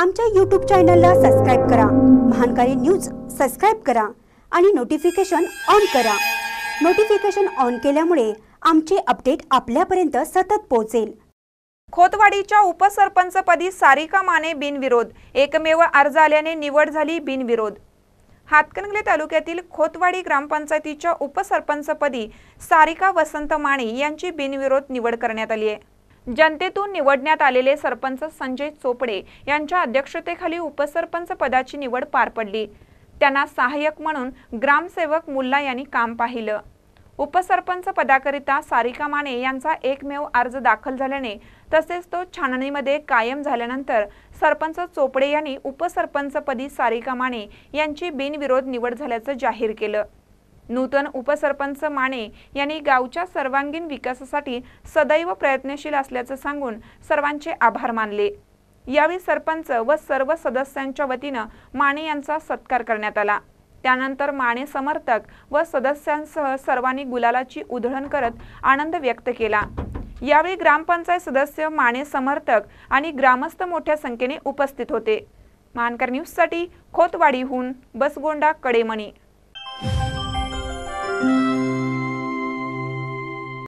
आमच्या यूट्यूब चॅनलला सबस्क्राईब करा महानकारी न्यूज सबस्क्राईब करा आणि नोटिफिकेशन ऑन करा नोटिफिकेशन ऑन केल्यामुळे आमचे अपडेट आपल्यापर्यंत सतत पोहोचेल खोतवाडीच्या उपसरपंचपदी सारिका माने बिनविरोध एकमेव अर्ज आल्याने निवड झाली बिनविरोध हातकणंगले तालुक्यातील खोतवाडी ग्रामपंचायतीच्या उपसरपंचपदी सारिका वसंत माने यांची बिनविरोध निवड करण्यात आली आहे जनतेतून निवडण्यात आलेले सरपंच संजय चोपडे यांच्या अध्यक्षतेखाली उपसरपंच पदाची निवड पार पडली त्यांना सहाय्यक म्हणून ग्रामसेवक मुल्ला यांनी काम पाहिलं उपसरपंच पदाकरिता सारिका माने यांचा एकमेव अर्ज दाखल झाल्याने तसेच तो छाननीमध्ये कायम झाल्यानंतर सरपंच चोपडे यांनी उपसरपंचपदी सारिका माने यांची बिनविरोध निवड झाल्याचं जाहीर केलं नूतन उपसरपंच माने यांनी गावच्या सर्वांगीण विकासासाठी सदैव प्रयत्नशील असल्याचं सांगून सर्वांचे आभार मानले यावेळी सरपंच व सर्व सदस्यांच्या वतीनं माने यांचा सत्कार करण्यात आला त्यानंतर माने समर्थक व सदस्यांसह सर्वांनी गुलालाची उधळण करत आनंद व्यक्त केला यावेळी ग्रामपंचायत सदस्य माने समर्थक आणि ग्रामस्थ मोठ्या संख्येने उपस्थित होते मानकर न्यूजसाठी खोतवाडीहून बसगोंडा कडेमणी